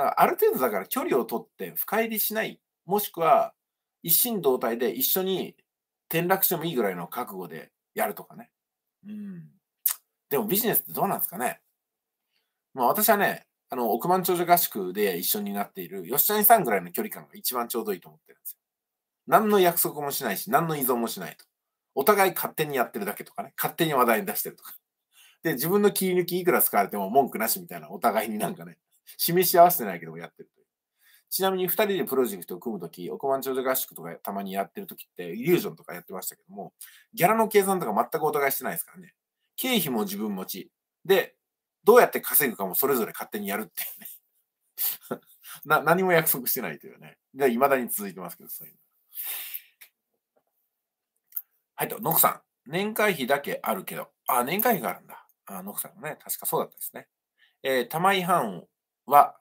だからある程度だから距離を取って深入りしない、もしくは一心同体で一緒に転落してもいいぐらいの覚悟でやるとかね。うん。でもビジネスってどうなんですかね。まあ私はね、あの、億万長者合宿で一緒になっている吉谷さんぐらいの距離感が一番ちょうどいいと思ってるんですよ。何の約束もしないし、何の依存もしないと。お互い勝手にやってるだけとかね、勝手に話題に出してるとか。で、自分の切り抜きいくら使われても文句なしみたいな、お互いになんかね、示し合わせてないけどもやってるという。ちなみに2人でプロジェクトを組むとき、億万長者合宿とかたまにやってるときって、イリュージョンとかやってましたけども、ギャラの計算とか全くお互いしてないですからね。経費も自分持ち。で、どうやって稼ぐかもそれぞれ勝手にやるっていうね。[laughs] な何も約束してないというね。で、未だに続いてますけど、そういうの。はいと、ノクさん。年会費だけあるけど、あ、年会費があるんだ。あ、ノクさんもね、確かそうだったですね。えー、玉井藩をは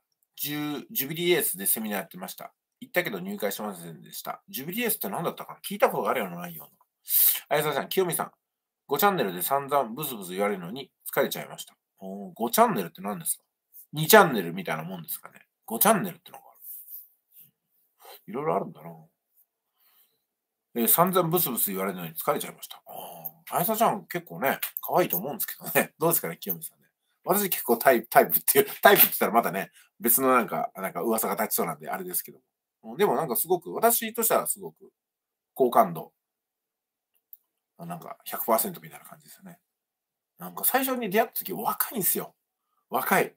10、ジュビリーエースでセミナーやってました。行ったけど入会しませんでした。ジュビリエースって何だったかな聞いたことがあるようなないような。あやささん、清美さん、5チャンネルで散々ブズブズ言われるのに疲れちゃいました。お5チャンネルって何ですか ?2 チャンネルみたいなもんですかね。5チャンネルってのがある。いろいろあるんだな。えー、散々ブスブス言われるのに疲れちゃいました。ああ、あやさちゃん結構ね、可愛いと思うんですけどね。どうですかね、清美さん。私結構タイプ、タイプっていう、[laughs] タイプって言ったらまだね、別のなんか、なんか噂が立ちそうなんで、あれですけど。でもなんかすごく、私としてはすごく、好感度、なんか100%みたいな感じですよね。なんか最初に出会った時若いんですよ。若い。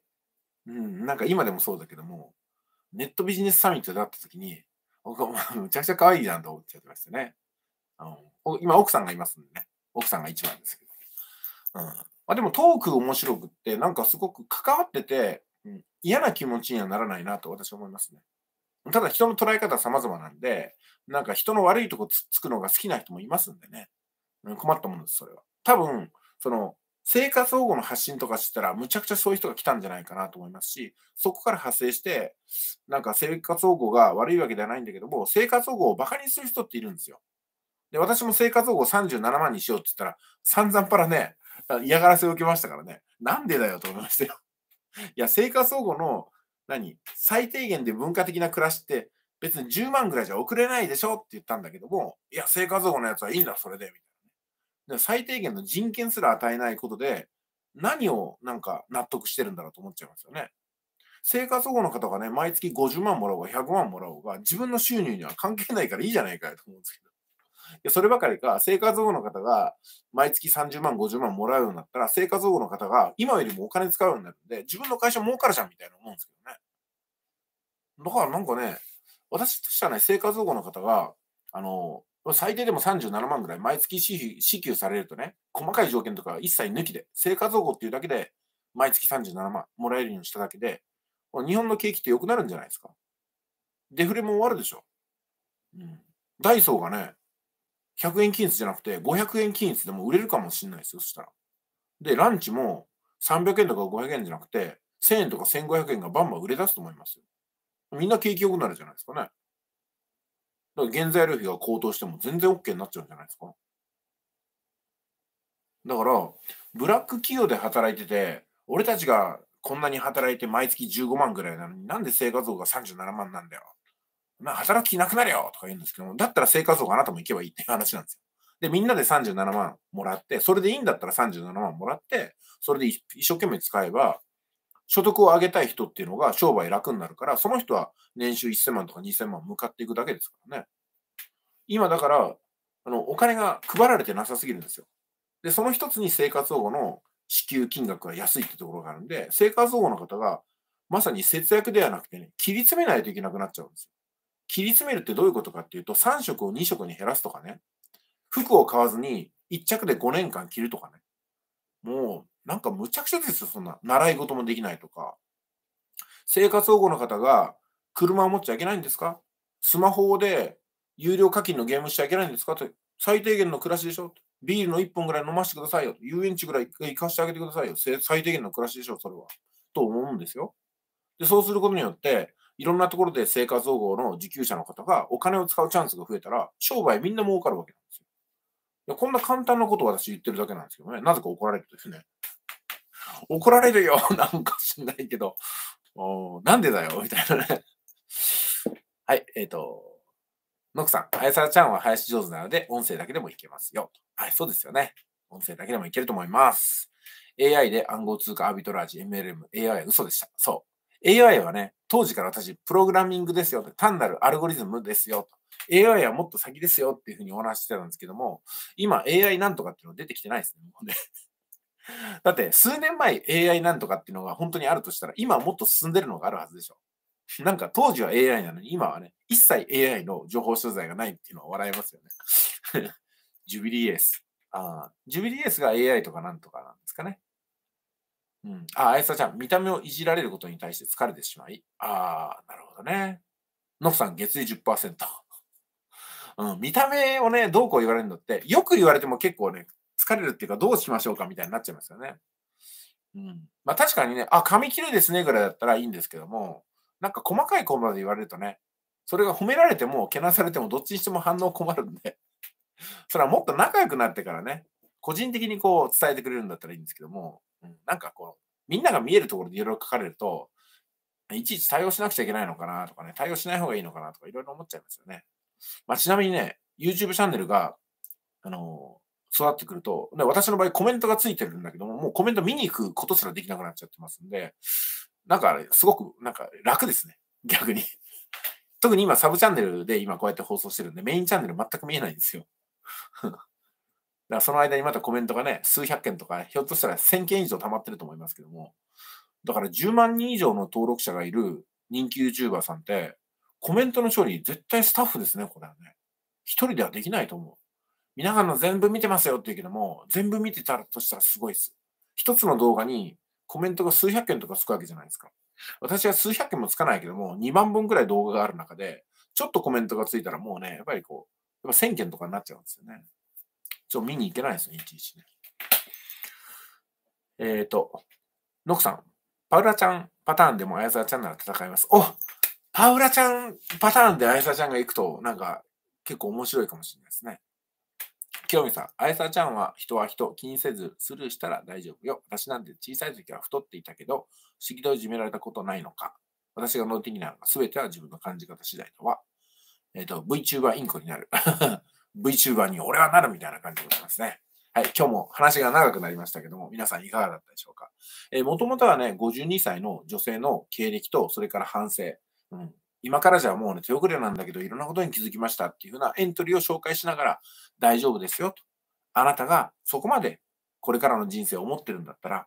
うん、なんか今でもそうだけども、ネットビジネスサミットで会った時に、僕は [laughs] めちゃくちゃ可愛いじゃんと思っちゃってましたね。あの今奥さんがいますんでね。奥さんが一番ですけど。うん。あ、でもトーク面白くって、なんかすごく関わってて、うん、嫌な気持ちにはならないなと私は思いますね。ただ人の捉え方は様々なんで、なんか人の悪いとこつつくのが好きな人もいますんでね。困ったものです、それは。多分、その、生活保護の発信とかしてたら、むちゃくちゃそういう人が来たんじゃないかなと思いますし、そこから派生して、なんか生活保護が悪いわけではないんだけども、生活保護を馬鹿にする人っているんですよ。で、私も生活保護を37万にしようって言ったら、散々パラね、嫌がらせを受けましたからね。なんでだよと思いましたよ。いや、生活保護の、何、最低限で文化的な暮らしって、別に10万ぐらいじゃ送れないでしょって言ったんだけども、いや、生活保護のやつはいいんだ、それで、みたいなね。最低限の人権すら与えないことで、何をなんか納得してるんだろうと思っちゃいますよね。生活保護の方がね、毎月50万もらおうが100万もらおうが、自分の収入には関係ないからいいじゃないかよと思うんですけど。そればかりか、生活保護の方が毎月30万、50万もらうようになったら、生活保護の方が今よりもお金使うようになるんで、自分の会社儲かるじゃんみたいな思うんですけどね。だからなんかね、私としてはね、生活保護の方が、あの、最低でも37万ぐらい毎月支給されるとね、細かい条件とか一切抜きで、生活保護っていうだけで、毎月37万もらえるようにしただけで、日本の景気って良くなるんじゃないですか。デフレも終わるでしょ。うん。ダイソーがね、100円均一じゃなくて500円均一でも売れるかもしれないですよ、そしたら。で、ランチも300円とか500円じゃなくて、1000円とか1500円がバンバン売れ出すと思いますよ。みんな景気良くなるじゃないですかね。だから原材料費が高騰しても全然 OK になっちゃうんじゃないですか。だから、ブラック企業で働いてて、俺たちがこんなに働いて毎月15万ぐらいなのに、なんで生活保護が37万なんだよ。な働きなくなれよとか言うんですけども、だったら生活保護あなたも行けばいいっていう話なんですよ。で、みんなで37万もらって、それでいいんだったら37万もらって、それで一生懸命使えば、所得を上げたい人っていうのが商売楽になるから、その人は年収1000万とか2000万向かっていくだけですからね。今だから、あの、お金が配られてなさすぎるんですよ。で、その一つに生活保護の支給金額が安いってところがあるんで、生活保護の方がまさに節約ではなくてね、切り詰めないといけなくなっちゃうんですよ。切り詰めるってどういうことかっていうと、3色を2色に減らすとかね、服を買わずに1着で5年間着るとかね。もう、なんかむちゃくちゃですよ、そんな。習い事もできないとか。生活保護の方が、車を持っちゃいけないんですかスマホで有料課金のゲームしちゃいけないんですかと。最低限の暮らしでしょビールの1本ぐらい飲ませてくださいよ。遊園地ぐらい行かせてあげてくださいよ。最低限の暮らしでしょ、それは。と思うんですよ。で、そうすることによって、いろんなところで生活保護の受給者の方がお金を使うチャンスが増えたら、商売みんな儲かるわけなんですよ。いやこんな簡単なことを私言ってるだけなんですけどね、なぜか怒られるとですね。怒られるよ、[laughs] なんか知んないけど。なんでだよ、みたいなね。はい、えっ、ー、と、ノクさん、あやさらちゃんは林上手なので、音声だけでもいけますよ。はい、そうですよね。音声だけでもいけると思います。AI で暗号通貨アビトラージ、MLM、AI は嘘でした。そう。AI はね、当時から私、プログラミングですよ単なるアルゴリズムですよと、AI はもっと先ですよっていうふうにお話してたんですけども、今 AI なんとかっていうの出てきてないですね、もうね。[laughs] だって数年前 AI なんとかっていうのが本当にあるとしたら、今もっと進んでるのがあるはずでしょ。なんか当時は AI なのに、今はね、一切 AI の情報所在がないっていうのは笑えますよね。[laughs] ジュビリーエース。あジュビリーエースが AI とかなんとかなんですかね。うん。あ、あやさちゃん、見た目をいじられることに対して疲れてしまい。ああ、なるほどね。のふさん、月利10%。[laughs] うん、見た目をね、どうこう言われるのって、よく言われても結構ね、疲れるっていうか、どうしましょうかみたいになっちゃいますよね。うん。まあ確かにね、あ、髪切るですねぐらいだったらいいんですけども、なんか細かいコマで言われるとね、それが褒められても、けなされても、どっちにしても反応困るんで、[laughs] それはもっと仲良くなってからね、個人的にこう伝えてくれるんだったらいいんですけども、なんかこう、みんなが見えるところでいろいろ書かれると、いちいち対応しなくちゃいけないのかなとかね、対応しない方がいいのかなとかいろいろ思っちゃいますよね。まあ、ちなみにね、YouTube チャンネルが、あのー、育ってくると、ね、私の場合コメントがついてるんだけども、もうコメント見に行くことすらできなくなっちゃってますんで、なんか、すごく、なんか楽ですね。逆に。[laughs] 特に今、サブチャンネルで今こうやって放送してるんで、メインチャンネル全く見えないんですよ。だからその間にまたコメントがね、数百件とか、ひょっとしたら1000件以上溜まってると思いますけども、だから10万人以上の登録者がいる人気 YouTuber さんって、コメントの処理、絶対スタッフですね、これはね。一人ではできないと思う。皆さんの全部見てますよって言うけども、全部見てたらとしたらすごいです。一つの動画にコメントが数百件とかつくわけじゃないですか。私は数百件もつかないけども、2万本くらい動画がある中で、ちょっとコメントがついたらもうね、やっぱりこう、やっぱ1000件とかになっちゃうんですよね。そう、見に行けないですね、いちいちね。えっ、ー、と、ノクさん、パウラちゃんパターンでも綾沢ちゃんなら戦います。おパウラちゃんパターンで綾沢ちゃんが行くと、なんか結構面白いかもしれないですね。清美さん、綾沢ちゃんは人は人、気にせずスルーしたら大丈夫よ。私なんて小さい時は太っていたけど、不思議といじめられたことないのか。私が脳的なのが全ては自分の感じ方次第とは。えっ、ー、と、VTuber インコになる。VTuber に俺はなるみたいな感じでございますね。はい、今日も話が長くなりましたけども、皆さんいかがだったでしょうか。えー、もともとはね、52歳の女性の経歴と、それから反省。うん。今からじゃもうね、手遅れなんだけど、いろんなことに気づきましたっていうふうなエントリーを紹介しながら、大丈夫ですよと。あなたがそこまでこれからの人生を思ってるんだったら、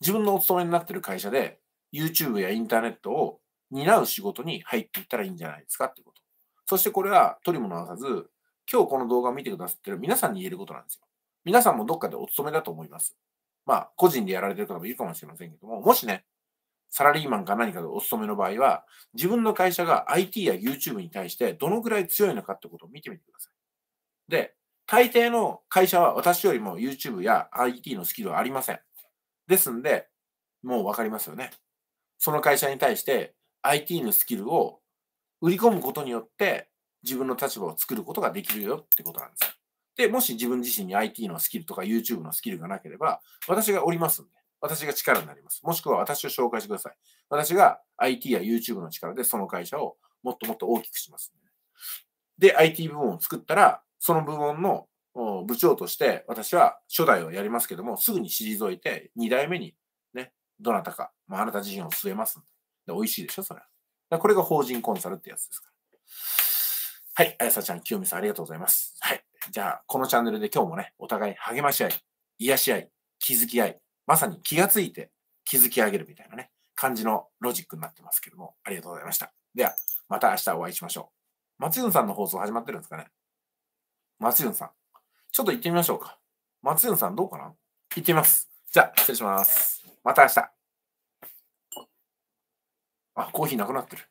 自分のお勤めになってる会社で、YouTube やインターネットを担う仕事に入っていったらいいんじゃないですかってこと。そしてこれは取り物さず、今日この動画を見てくださってる皆さんに言えることなんですよ。皆さんもどっかでお勤めだと思います。まあ、個人でやられてる方もいるかもしれませんけども、もしね、サラリーマンか何かでお勤めの場合は、自分の会社が IT や YouTube に対してどのくらい強いのかってことを見てみてください。で、大抵の会社は私よりも YouTube や IT のスキルはありません。ですんで、もうわかりますよね。その会社に対して IT のスキルを売り込むことによって自分の立場を作ることができるよってことなんですよ。で、もし自分自身に IT のスキルとか YouTube のスキルがなければ、私がおりますんで、私が力になります。もしくは私を紹介してください。私が IT や YouTube の力でその会社をもっともっと大きくします、で、IT 部門を作ったら、その部門の部長として私は初代をやりますけども、すぐに退いて2代目にね、どなたか、まあ、あなた自身を据えますで。で美味しいでしょ、それは。これが法人コンサルってやつですから。はい、あやさちゃん、きよみさん、ありがとうございます。はい。じゃあ、このチャンネルで今日もね、お互い励まし合い、癒し合い、気づき合い、まさに気がついて気づき上げるみたいなね、感じのロジックになってますけども、ありがとうございました。では、また明日お会いしましょう。松潤さんの放送始まってるんですかね松潤さん。ちょっと行ってみましょうか。松潤さんどうかな行ってみます。じゃあ、失礼します。また明日。あ、コーヒーなくなってる。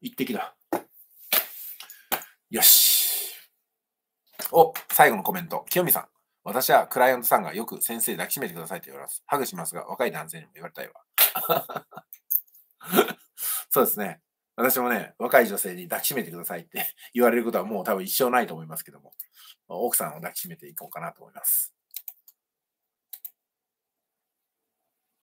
一滴だ。よし。お、最後のコメント。清美さん。私はクライアントさんがよく先生抱きしめてくださいと言われます。ハグしますが、若い男性にも言われたいわ。[laughs] そうですね。私もね、若い女性に抱きしめてくださいって言われることはもう多分一生ないと思いますけども、奥さんを抱きしめていこうかなと思います。